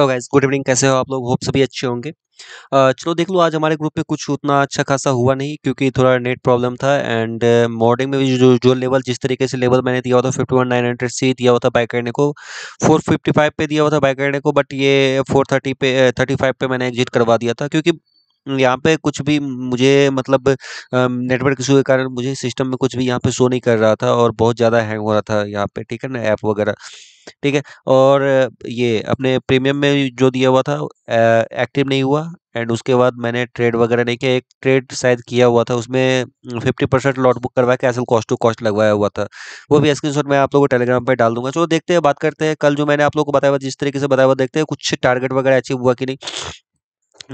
hello guys good evening कैसे हो आप लोग होप सभी अच्छे होंगे चलो देख लो आज हमारे ग्रुप पे कुछ उतना अच्छा खासा हुआ नहीं क्योंकि थोड़ा नेट प्रॉब्लम था एंड मॉर्निंग में भी जो जो लेवल जिस तरीके से लेवल मैंने दिया हुआ था fifty one nine hundred C दिया हुआ था बाइक करने को फोर फिफ्टी फाइव पे दिया हुआ था बाइक करने को बट ये फोर थर्टी पे थर्टी फाइव पर मैंने एग्जिट करवा दिया था क्योंकि यहाँ पे कुछ भी मुझे मतलब नेटवर्क इशू के कारण मुझे सिस्टम में कुछ भी यहाँ पे शो नहीं कर रहा था और बहुत ज़्यादा हैंग हो रहा था यहाँ पे ठीक है ना ऐप वगैरह ठीक है और ये अपने प्रीमियम में जो दिया हुआ था एक्टिव नहीं हुआ एंड उसके बाद मैंने ट्रेड वगैरह नहीं किया एक ट्रेड शायद किया हुआ था उसमें फिफ्टी परसेंट लॉट बुक करवाया कैसल कॉस्ट टू कॉस्ट लगवाया हुआ था वो भी शॉट मैं आप लोगों को टेलीग्राम पर डाल दूंगा चलो देखते हैं बात करते हैं कल जो मैंने आप लोग को बताया हुआ जिस तरीके से बताया हुआ देखते हैं कुछ टारगेट वगैरह अचीव हुआ कि नहीं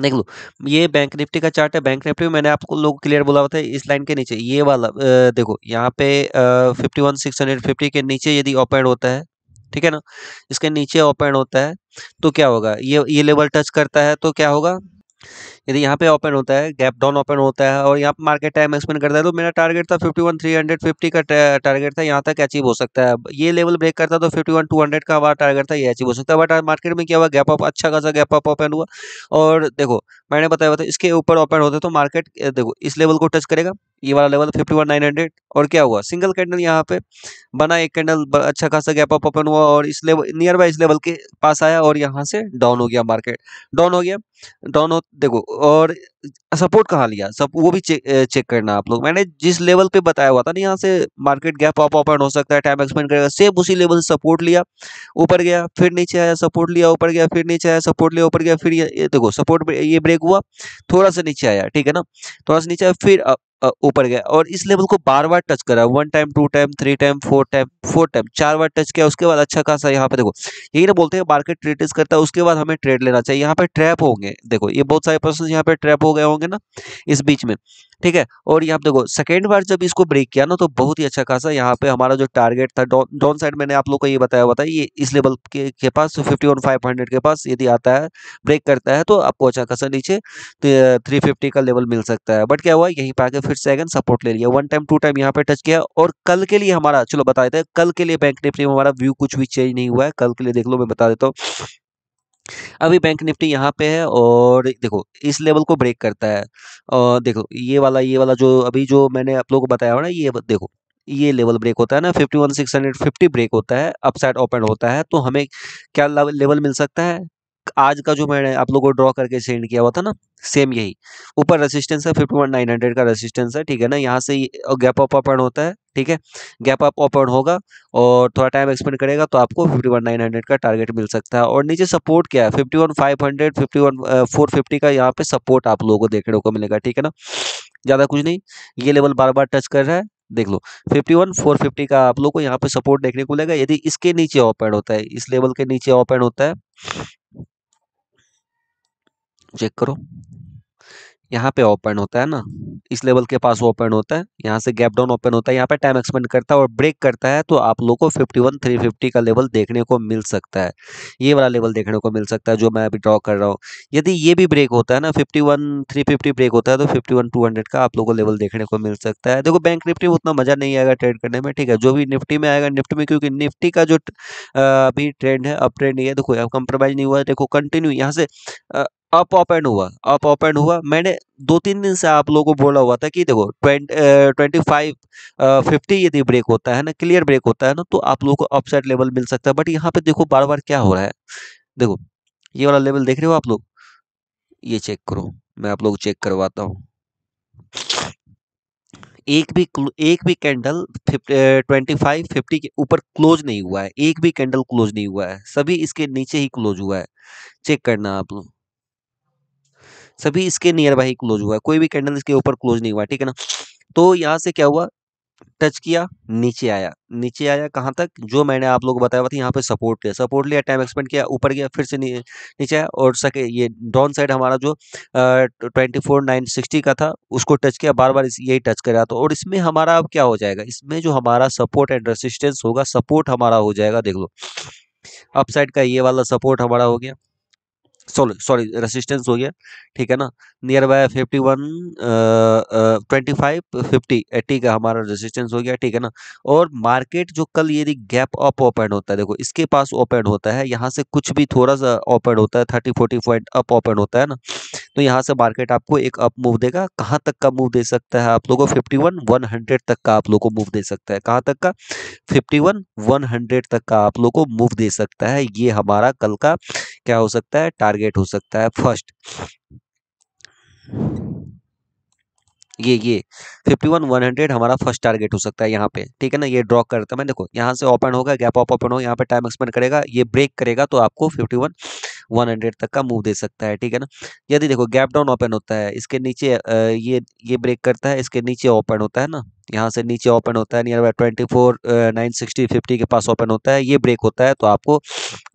देख लो ये बैंक निफ्टी का चार्ट है बैंक निफ्टी में मैंने आपको लोग क्लियर बोला हुआ था इस लाइन के नीचे ये वाला आ, देखो यहाँ पे fifty one six hundred fifty के नीचे यदि ओपन होता है ठीक है ना इसके नीचे ओपन होता है तो क्या होगा ये ये लेवल टच करता है तो क्या होगा यदि यहाँ पे ओपन होता है गैप डाउन ओपन होता है और यहाँ पे मार्केट टाइम एक्सपेंड करता है तो मेरा टारगेट था fifty one three hundred fifty का टारगेट था यहाँ तक अचीव हो सकता है ये लेवल ब्रेक करता तो फिफ्टी वन टू हंड्रेड का हमारा टारगेट था ये अचीव हो सकता है बट मार्केट में क्या हुआ गैप अप अच्छा खासा गैप अप ओपन हुआ और देखो मैंने बताया था इसके ऊपर ओपन होता है तो मार्केट देखो इस लेवल को टच करेगा ये वाला level fifty one nine hundred और क्या हुआ सिंगल कैंडल यहाँ पे बना एक कैंडल अच्छा खासा गैप अप ओपन हुआ और इस लेवल नियर बाय इस लेवल के पास आया और यहाँ से डाउन हो गया मार्केट डाउन हो गया डाउन हो देखो और सपोर्ट कहाँ लिया सब वो भी चेक चेक करना आप लोग मैंने जिस लेवल पे बताया हुआ था ना यहाँ से मार्केट गैप अप ओपन हो सकता है टाइम एक्सपेंड करेगा सेम उसी लेवल से सपोर्ट लिया ऊपर गया फिर नीचे आया सपोर्ट लिया ऊपर गया फिर नीचे आया सपोर्ट लिया ऊपर गया फिर ये देखो सपोर्ट ये ब्रेक हुआ थोड़ा सा नीचे आया ठीक है ना थोड़ा सा नीचे आया फिर ऊपर गया और इस लेवल को बार बार टच करा one time two time three time four time four time चार बार टच किया उसके बाद अच्छा खासा यहाँ पे देखो यही ना तो बोलते हैं मार्केट ट्रेडिस करता है उसके बाद हमें ट्रेड लेना चाहिए यहाँ पे ट्रैप होंगे देखो ये बहुत सारे पर्सन यहाँ पे ट्रैप हो गए होंगे ना इस बीच में ठीक है और यहाँ देखो सेकेंड बार जब इसको ब्रेक किया ना तो बहुत ही अच्छा खासा यहाँ पे हमारा जो टारगेट था डाउन साइड मैंने आप लोग को ये बताया हुआ था ये इस लेवल के, के पास फिफ्टी वन फाइव हंड्रेड के पास यदि आता है ब्रेक करता है तो आपको अच्छा खासा नीचे थ्री तो, फिफ्टी का लेवल मिल सकता है बट क्या हुआ यहीं पर आके फिर सेकंड सपोर्ट ले लिया वन टाइम टू टाइम यहाँ पे टच किया और कल के लिए हमारा चलो बता देते हैं कल के लिए बैंक निफ्टी में हमारा व्यू कुछ भी चेंज नहीं हुआ है कल के लिए देख लो मैं बता देता हूँ अभी बैंक निफ्टी यहाँ पे है और देखो इस लेवल को ब्रेक करता है और देखो ये वाला ये वाला जो अभी जो मैंने आप लोगों को बताया हो ना ये देखो ये लेवल ब्रेक होता है ना fifty one six hundred fifty break होता है अपसाइड ओपन होता है तो हमें क्या लेवल मिल सकता है आज का जो मैंने आप लोगों को ड्रॉ करके सेंड किया हुआ था ना सेम यही ऊपर रेसिस्टेंस है फिफ्टी वन नाइन हंड्रेड का रेसिस्टेंस है ठीक है ना यहाँ से गैप ऑफ ओपन होता है ठीक है गैप अप ओपन होगा और थोड़ा टाइम एक्सपेंड करेगा तो आपको फिफ्टी वन नाइन हंड्रेड का टारगेट मिल सकता है और नीचे सपोर्ट क्या है fifty one five hundred fifty one four fifty का यहाँ पे सपोर्ट आप लोगों को देखने को मिलेगा ठीक है ना ज़्यादा कुछ नहीं ये लेवल बार बार टच कर रहा है देख लो 51 450 का आप लोग को यहाँ पे सपोर्ट देखने को मिलेगा यदि इसके नीचे ओपन होता है इस लेवल के नीचे ओपन होता है चेक करो यहाँ पे ओपन होता है ना इस लेवल के पास ओपन होता है यहाँ से गैप डाउन ओपन होता है यहाँ पे टाइम एक्सपेंड करता है और ब्रेक करता है तो आप लोग को फिफ्टी वन थ्री फिफ्टी का लेवल देखने को मिल सकता है ये वाला लेवल देखने को मिल सकता है जो मैं अभी ड्रॉ कर रहा हूँ यदि ये भी ब्रेक होता है ना fifty one three fifty break होता है तो फिफ्टी वन टू हंड्रेड का आप लोग को लेवल देखने को मिल सकता है देखो बैंक निफ्टी में उतना मज़ा नहीं आएगा ट्रेड करने में ठीक है जो भी निफ्टी में आएगा निफ्टी में क्योंकि निफ्टी का जो अभी ट्रेंड है अप ट्रेंड ये देखो अब कंप्रोमाइज़ नहीं हुआ देखो कंटिन्यू यहाँ से अप एंड हुआ अप एंड हुआ मैंने दो तीन दिन से आप लोगों को बोला हुआ था कि देखो ट्वेंटी फाइव फिफ्टी यदि ब्रेक होता है ना क्लियर ब्रेक होता है ना तो आप लोगों को अपसाइड लेवल मिल सकता है बट यहाँ पे देखो बार बार क्या हो रहा है देखो ये वाला लेवल देख रहे हो आप लोग ये चेक करो मैं आप लोग चेक करवाता हूँ एक भी एक भी कैंडल ट्वेंटी फाइव फिफ्टी के ऊपर क्लोज नहीं हुआ है एक भी कैंडल क्लोज नहीं हुआ है सभी इसके नीचे ही क्लोज हुआ है चेक करना आप लोग सभी इसके नियर बाई क्लोज हुआ है कोई भी कैंडल इसके ऊपर क्लोज नहीं हुआ ठीक है ना तो यहाँ से क्या हुआ टच किया नीचे आया नीचे आया कहाँ तक जो मैंने आप लोग को बताया था यहाँ पे सपोर्ट लिया सपोर्ट लिया टाइम एक्सपेंड किया ऊपर गया फिर से नीचे आया और सके ये डाउन साइड हमारा जो ट्वेंटी फोर नाइन सिक्सटी का था उसको टच किया बार बार यही टच कर रहा था और इसमें हमारा अब क्या हो जाएगा इसमें जो हमारा सपोर्ट एंड रेसिस्टेंस होगा सपोर्ट हमारा हो जाएगा देख लो अपसाइड का ये वाला सपोर्ट हमारा हो गया सॉरी सॉरी रेसिस्टेंस हो गया ठीक है ना nearby fifty one twenty five fifty eighty का हमारा रेसिस्टेंस हो गया ठीक है ना और मार्केट जो कल ये गैप अप ओपन होता है देखो इसके पास ओपन होता है यहाँ से कुछ भी थोड़ा सा ओपन होता है thirty forty point up open होता है ना तो यहाँ से मार्केट आपको एक अप मूव देगा कहाँ तक का मूव दे सकता है आप लोगों को फिफ्टी वन वन हंड्रेड तक का आप लोगों को मूव दे सकता है कहाँ तक का फिफ्टी वन वन हंड्रेड तक का आप लोगों को मूव दे सकता है ये हमारा कल का क्या हो सकता है टारगेट हो सकता है फर्स्ट ये ये 51 100 हमारा फर्स्ट टारगेट हो सकता है यहाँ पे ठीक है ना ये ड्रॉ करता है मैं देखो यहाँ से ओपन होगा गैप ऑप ओपन हो यहाँ पे टाइम एक्सपेंड करेगा ये ब्रेक करेगा तो आपको वन वन हंड्रेड तक का मूव दे सकता है ठीक है ना यदि देखो गैप डाउन ओपन होता है इसके नीचे ये ये ब्रेक करता है इसके नीचे ओपन होता है ना यहाँ से नीचे ओपन होता है nearby twenty four nine sixty fifty के पास ओपन होता है ये ब्रेक होता है तो आपको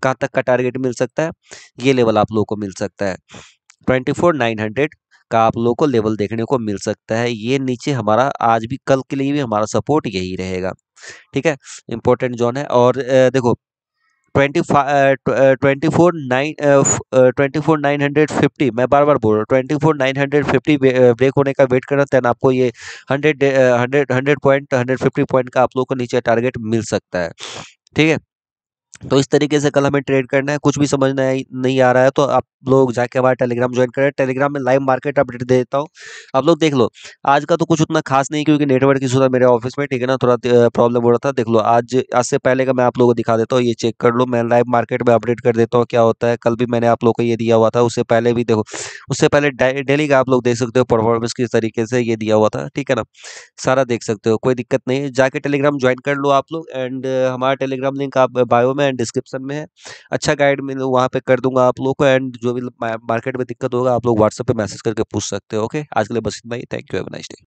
कहाँ तक का टारगेट मिल सकता है ये लेवल आप लोगों को मिल सकता है ट्वेंटी फोर नाइन हंड्रेड का आप लोगों को लेवल देखने को मिल सकता है ये नीचे हमारा आज भी कल के लिए भी हमारा सपोर्ट यही रहेगा ठीक है इंपॉर्टेंट जोन है और देखो twenty twenty four nine twenty four nine hundred fifty मैं बार बार बोल रहा हूँ twenty four nine hundred fifty break होने का वेट करना देन आपको ये hundred hundred hundred point hundred fifty point का आप लोग को नीचे टारगेट मिल सकता है ठीक है तो इस तरीके से कल हमें ट्रेड करना है कुछ भी समझ नहीं आ रहा है तो आप लोग जाके हमारा टेलीग्राम ज्वाइन करें टेलीग्राम में लाइव मार्केट अपडेट दे देता हूँ आप लोग देख लो आज का तो कुछ उतना खास नहीं क्योंकि नेटवर्क इशू था मेरे ऑफिस में ठीक है ना थोड़ा प्रॉब्लम हो रहा था देख लो आज आज से पहले का मैं आप लोगों को दिखा देता हूँ ये चेक कर लो मैं लाइव मार्केट में अपडेट कर देता हूँ क्या होता है कल भी मैंने आप लोग को ये दिया हुआ था उससे पहले भी देखो उससे पहले डेली का आप लोग देख सकते हो परफॉर्मेंस किस तरीके से ये दिया हुआ था ठीक है ना सारा देख सकते हो कोई दिक्कत नहीं है जाके टेलीग्राम ज्वाइन कर लो आप लोग एंड हमारा टेलीग्राम लिंक आप बायो में एंड डिस्क्रिप्शन में है अच्छा गाइड मिल वहाँ पर कर दूंगा आप लोग को एंड जो कभी मार्केट में दिक्कत होगा आप लोग व्हाट्सएप पे मैसेज करके पूछ सकते हो ओके आज के लिए बस इतना ही thank you have nice day